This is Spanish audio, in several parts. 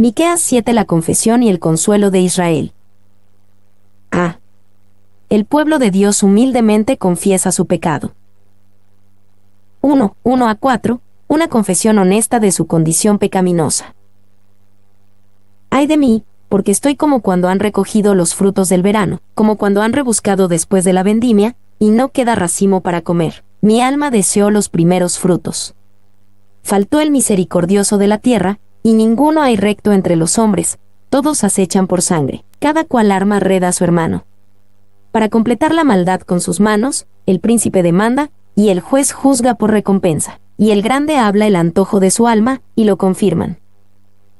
Miqueas 7 La confesión y el consuelo de Israel. Ah, El pueblo de Dios humildemente confiesa su pecado. 1. 1 a 4. Una confesión honesta de su condición pecaminosa. Ay de mí, porque estoy como cuando han recogido los frutos del verano, como cuando han rebuscado después de la vendimia, y no queda racimo para comer. Mi alma deseó los primeros frutos. Faltó el misericordioso de la tierra, y ninguno hay recto entre los hombres, todos acechan por sangre, cada cual arma reda a su hermano. Para completar la maldad con sus manos, el príncipe demanda, y el juez juzga por recompensa, y el grande habla el antojo de su alma, y lo confirman.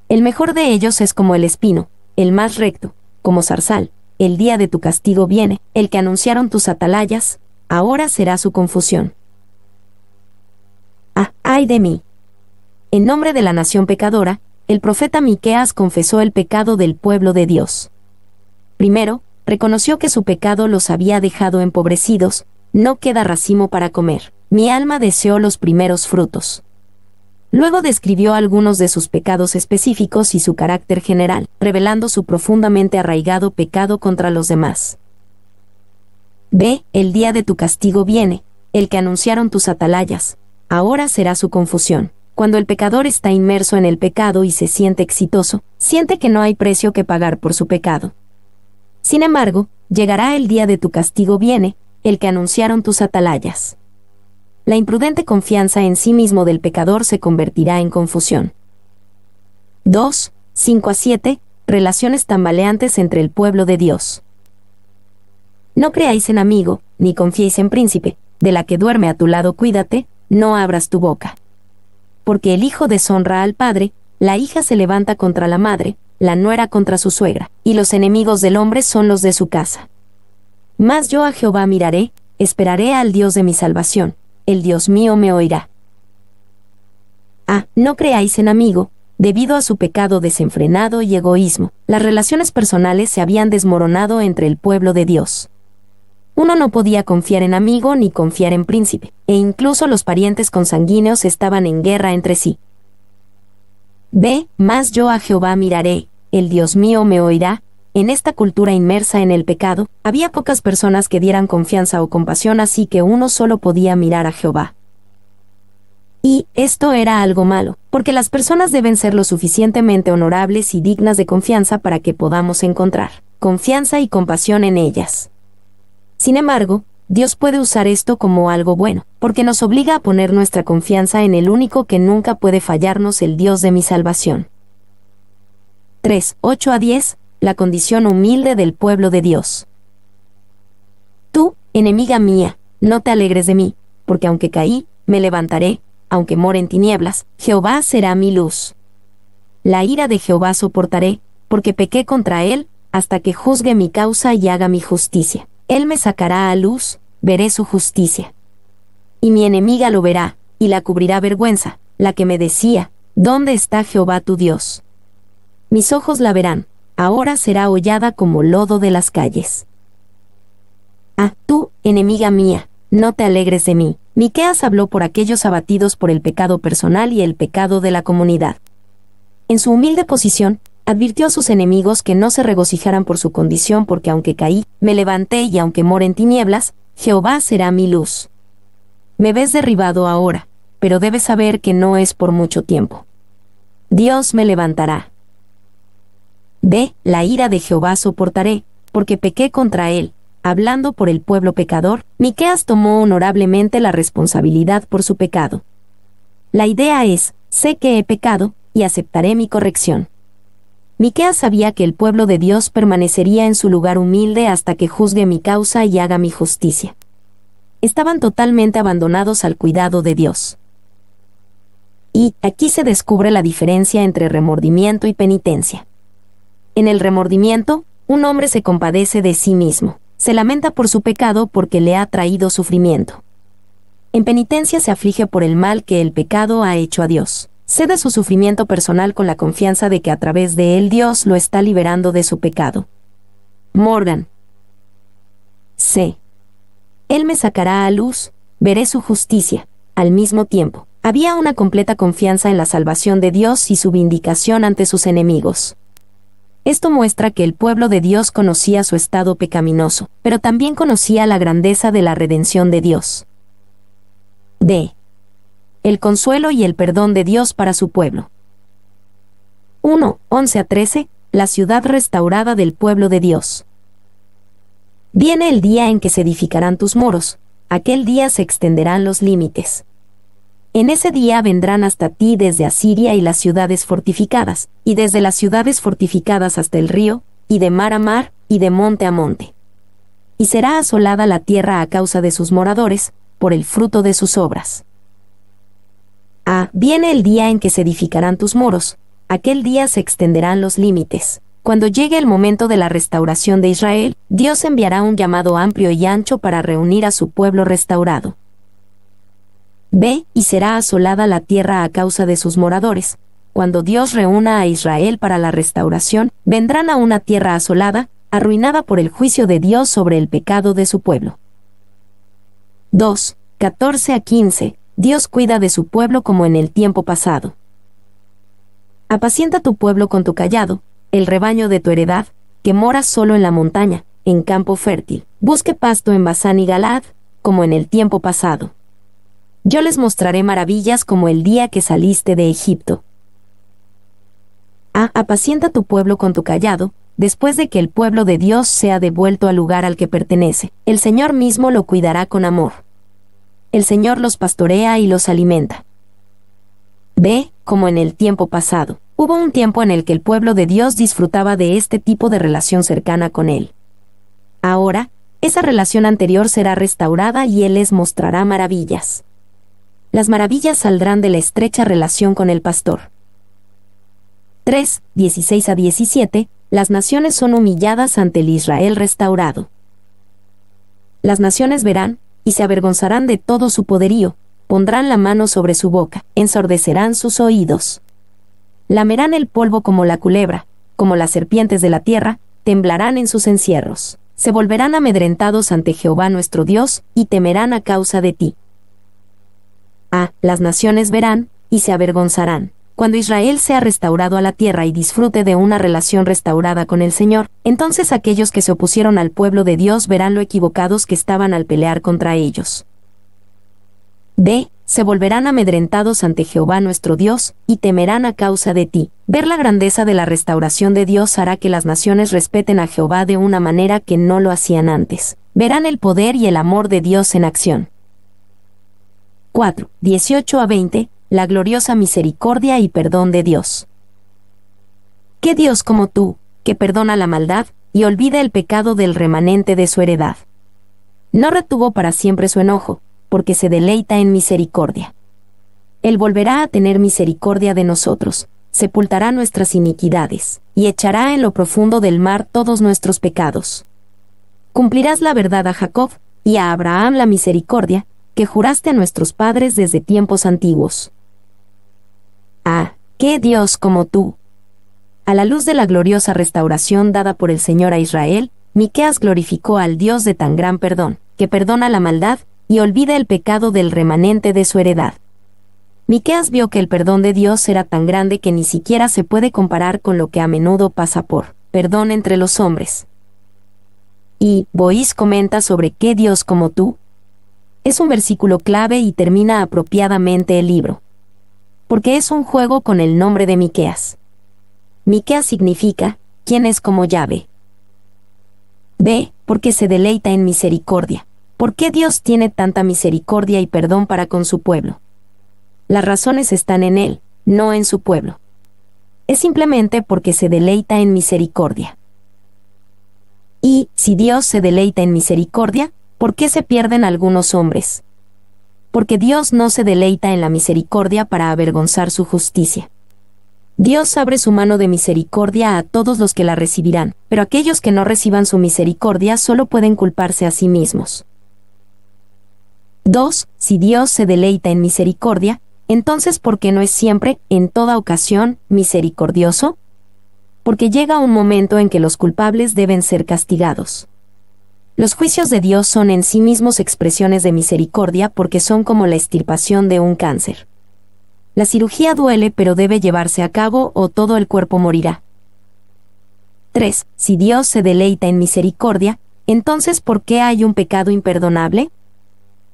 El mejor de ellos es como el espino, el más recto, como zarzal, el día de tu castigo viene, el que anunciaron tus atalayas, ahora será su confusión. Ah, ay de mí, en nombre de la nación pecadora, el profeta Miqueas confesó el pecado del pueblo de Dios. Primero, reconoció que su pecado los había dejado empobrecidos, no queda racimo para comer. Mi alma deseó los primeros frutos. Luego describió algunos de sus pecados específicos y su carácter general, revelando su profundamente arraigado pecado contra los demás. Ve, el día de tu castigo viene, el que anunciaron tus atalayas, ahora será su confusión cuando el pecador está inmerso en el pecado y se siente exitoso, siente que no hay precio que pagar por su pecado. Sin embargo, llegará el día de tu castigo viene, el que anunciaron tus atalayas. La imprudente confianza en sí mismo del pecador se convertirá en confusión. 2. 5 a 7. Relaciones tambaleantes entre el pueblo de Dios. No creáis en amigo, ni confiéis en príncipe, de la que duerme a tu lado cuídate, no abras tu boca porque el hijo deshonra al padre, la hija se levanta contra la madre, la nuera contra su suegra, y los enemigos del hombre son los de su casa. Mas yo a Jehová miraré, esperaré al Dios de mi salvación, el Dios mío me oirá. Ah, no creáis en amigo, debido a su pecado desenfrenado y egoísmo, las relaciones personales se habían desmoronado entre el pueblo de Dios. Uno no podía confiar en amigo ni confiar en príncipe, e incluso los parientes consanguíneos estaban en guerra entre sí. Ve, más yo a Jehová miraré, el Dios mío me oirá. En esta cultura inmersa en el pecado, había pocas personas que dieran confianza o compasión, así que uno solo podía mirar a Jehová. Y esto era algo malo, porque las personas deben ser lo suficientemente honorables y dignas de confianza para que podamos encontrar confianza y compasión en ellas. Sin embargo, Dios puede usar esto como algo bueno, porque nos obliga a poner nuestra confianza en el único que nunca puede fallarnos, el Dios de mi salvación. 3. 8 a 10. La condición humilde del pueblo de Dios. Tú, enemiga mía, no te alegres de mí, porque aunque caí, me levantaré, aunque more en tinieblas, Jehová será mi luz. La ira de Jehová soportaré, porque pequé contra él, hasta que juzgue mi causa y haga mi justicia. Él me sacará a luz, veré su justicia. Y mi enemiga lo verá, y la cubrirá vergüenza, la que me decía, ¿dónde está Jehová tu Dios? Mis ojos la verán, ahora será hollada como lodo de las calles. Ah, tú, enemiga mía, no te alegres de mí. Miqueas habló por aquellos abatidos por el pecado personal y el pecado de la comunidad. En su humilde posición, advirtió a sus enemigos que no se regocijaran por su condición porque aunque caí, me levanté y aunque more en tinieblas, Jehová será mi luz. Me ves derribado ahora, pero debes saber que no es por mucho tiempo. Dios me levantará. ve la ira de Jehová soportaré, porque pequé contra él, hablando por el pueblo pecador, Miqueas tomó honorablemente la responsabilidad por su pecado. La idea es, sé que he pecado, y aceptaré mi corrección. Miqueas sabía que el pueblo de Dios permanecería en su lugar humilde hasta que juzgue mi causa y haga mi justicia. Estaban totalmente abandonados al cuidado de Dios. Y aquí se descubre la diferencia entre remordimiento y penitencia. En el remordimiento, un hombre se compadece de sí mismo, se lamenta por su pecado porque le ha traído sufrimiento. En penitencia se aflige por el mal que el pecado ha hecho a Dios cede su sufrimiento personal con la confianza de que a través de él Dios lo está liberando de su pecado. Morgan. C. Él me sacará a luz, veré su justicia, al mismo tiempo. Había una completa confianza en la salvación de Dios y su vindicación ante sus enemigos. Esto muestra que el pueblo de Dios conocía su estado pecaminoso, pero también conocía la grandeza de la redención de Dios. D el consuelo y el perdón de Dios para su pueblo. 1. 11 a 13. La ciudad restaurada del pueblo de Dios. Viene el día en que se edificarán tus moros aquel día se extenderán los límites. En ese día vendrán hasta ti desde Asiria y las ciudades fortificadas, y desde las ciudades fortificadas hasta el río, y de mar a mar, y de monte a monte. Y será asolada la tierra a causa de sus moradores, por el fruto de sus obras. A. viene el día en que se edificarán tus muros, aquel día se extenderán los límites. Cuando llegue el momento de la restauración de Israel, Dios enviará un llamado amplio y ancho para reunir a su pueblo restaurado. B. y será asolada la tierra a causa de sus moradores. Cuando Dios reúna a Israel para la restauración, vendrán a una tierra asolada, arruinada por el juicio de Dios sobre el pecado de su pueblo. 2. 14 a 15. Dios cuida de su pueblo como en el tiempo pasado. Apacienta tu pueblo con tu callado, el rebaño de tu heredad, que mora solo en la montaña, en campo fértil. Busque pasto en Bazán y Galad, como en el tiempo pasado. Yo les mostraré maravillas como el día que saliste de Egipto. Ah, apacienta tu pueblo con tu callado, después de que el pueblo de Dios sea devuelto al lugar al que pertenece. El Señor mismo lo cuidará con amor el Señor los pastorea y los alimenta. B. Como en el tiempo pasado, hubo un tiempo en el que el pueblo de Dios disfrutaba de este tipo de relación cercana con Él. Ahora, esa relación anterior será restaurada y Él les mostrará maravillas. Las maravillas saldrán de la estrecha relación con el pastor. 3, 16 a 17, las naciones son humilladas ante el Israel restaurado. Las naciones verán, y se avergonzarán de todo su poderío, pondrán la mano sobre su boca, ensordecerán sus oídos. Lamerán el polvo como la culebra, como las serpientes de la tierra, temblarán en sus encierros, se volverán amedrentados ante Jehová nuestro Dios, y temerán a causa de ti. Ah, las naciones verán, y se avergonzarán. Cuando Israel sea restaurado a la tierra y disfrute de una relación restaurada con el Señor, entonces aquellos que se opusieron al pueblo de Dios verán lo equivocados que estaban al pelear contra ellos. D. Se volverán amedrentados ante Jehová nuestro Dios, y temerán a causa de ti. Ver la grandeza de la restauración de Dios hará que las naciones respeten a Jehová de una manera que no lo hacían antes. Verán el poder y el amor de Dios en acción. 4. 18 a 20 la gloriosa misericordia y perdón de Dios. ¿Qué Dios como tú, que perdona la maldad y olvida el pecado del remanente de su heredad? No retuvo para siempre su enojo, porque se deleita en misericordia. Él volverá a tener misericordia de nosotros, sepultará nuestras iniquidades, y echará en lo profundo del mar todos nuestros pecados. Cumplirás la verdad a Jacob, y a Abraham la misericordia, que juraste a nuestros padres desde tiempos antiguos. Ah, qué Dios como tú. A la luz de la gloriosa restauración dada por el Señor a Israel, Miqueas glorificó al Dios de tan gran perdón, que perdona la maldad y olvida el pecado del remanente de su heredad. Miqueas vio que el perdón de Dios era tan grande que ni siquiera se puede comparar con lo que a menudo pasa por perdón entre los hombres. Y Boís comenta sobre qué Dios como tú. Es un versículo clave y termina apropiadamente el libro porque es un juego con el nombre de Miqueas. Miqueas significa, quién es como llave. B, porque se deleita en misericordia. ¿Por qué Dios tiene tanta misericordia y perdón para con su pueblo? Las razones están en Él, no en su pueblo. Es simplemente porque se deleita en misericordia. Y, si Dios se deleita en misericordia, ¿por qué se pierden algunos hombres? porque Dios no se deleita en la misericordia para avergonzar su justicia. Dios abre su mano de misericordia a todos los que la recibirán, pero aquellos que no reciban su misericordia solo pueden culparse a sí mismos. 2. Si Dios se deleita en misericordia, entonces ¿por qué no es siempre, en toda ocasión, misericordioso? Porque llega un momento en que los culpables deben ser castigados. Los juicios de Dios son en sí mismos expresiones de misericordia porque son como la extirpación de un cáncer. La cirugía duele pero debe llevarse a cabo o todo el cuerpo morirá. 3. Si Dios se deleita en misericordia, entonces ¿por qué hay un pecado imperdonable?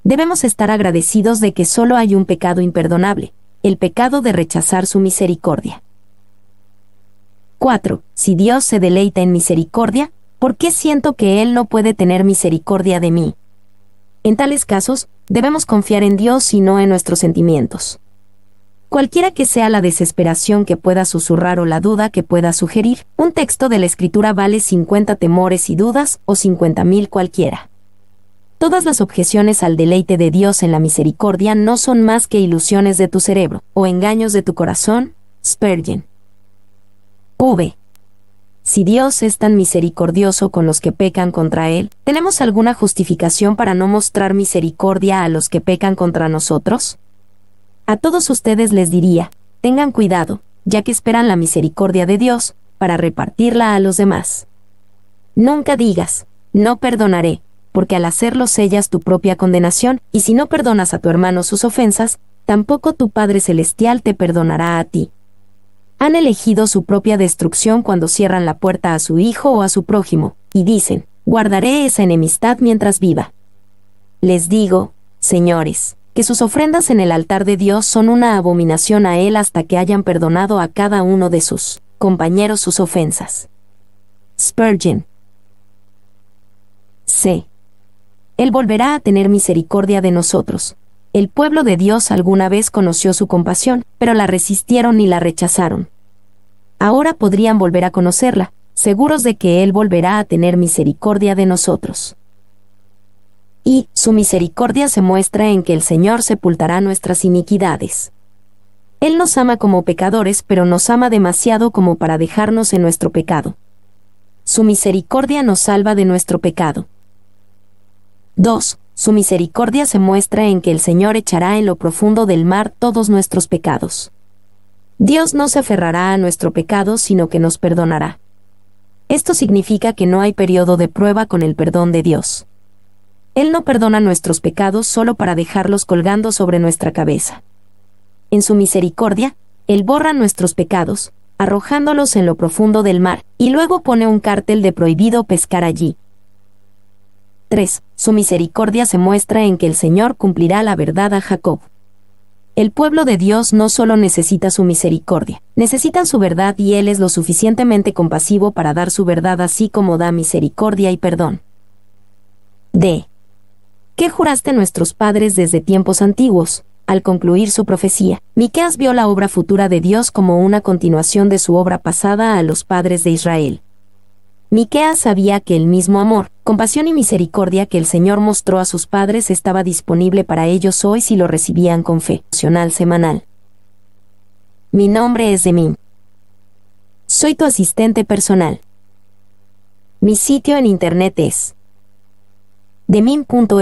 Debemos estar agradecidos de que solo hay un pecado imperdonable, el pecado de rechazar su misericordia. 4. Si Dios se deleita en misericordia, ¿por qué siento que Él no puede tener misericordia de mí? En tales casos, debemos confiar en Dios y no en nuestros sentimientos. Cualquiera que sea la desesperación que pueda susurrar o la duda que pueda sugerir, un texto de la escritura vale 50 temores y dudas o 50.000 cualquiera. Todas las objeciones al deleite de Dios en la misericordia no son más que ilusiones de tu cerebro o engaños de tu corazón. Spurgeon. V. Si Dios es tan misericordioso con los que pecan contra Él, ¿tenemos alguna justificación para no mostrar misericordia a los que pecan contra nosotros? A todos ustedes les diría, tengan cuidado, ya que esperan la misericordia de Dios, para repartirla a los demás. Nunca digas, no perdonaré, porque al hacerlo sellas tu propia condenación, y si no perdonas a tu hermano sus ofensas, tampoco tu Padre Celestial te perdonará a ti han elegido su propia destrucción cuando cierran la puerta a su hijo o a su prójimo, y dicen, guardaré esa enemistad mientras viva. Les digo, señores, que sus ofrendas en el altar de Dios son una abominación a Él hasta que hayan perdonado a cada uno de sus compañeros sus ofensas. Spurgeon. C. Él volverá a tener misericordia de nosotros. El pueblo de Dios alguna vez conoció su compasión, pero la resistieron y la rechazaron ahora podrían volver a conocerla, seguros de que Él volverá a tener misericordia de nosotros. Y, su misericordia se muestra en que el Señor sepultará nuestras iniquidades. Él nos ama como pecadores, pero nos ama demasiado como para dejarnos en nuestro pecado. Su misericordia nos salva de nuestro pecado. 2. Su misericordia se muestra en que el Señor echará en lo profundo del mar todos nuestros pecados. Dios no se aferrará a nuestro pecado, sino que nos perdonará. Esto significa que no hay periodo de prueba con el perdón de Dios. Él no perdona nuestros pecados solo para dejarlos colgando sobre nuestra cabeza. En su misericordia, Él borra nuestros pecados, arrojándolos en lo profundo del mar, y luego pone un cártel de prohibido pescar allí. 3. Su misericordia se muestra en que el Señor cumplirá la verdad a Jacob. El pueblo de Dios no solo necesita su misericordia, necesitan su verdad y Él es lo suficientemente compasivo para dar su verdad así como da misericordia y perdón. D. ¿Qué juraste nuestros padres desde tiempos antiguos? Al concluir su profecía, Miqueas vio la obra futura de Dios como una continuación de su obra pasada a los padres de Israel. Miqueas sabía que el mismo amor, compasión y misericordia que el Señor mostró a sus padres estaba disponible para ellos hoy si lo recibían con fe. semanal. Mi nombre es Demim. Soy tu asistente personal. Mi sitio en internet es demin.es.tl.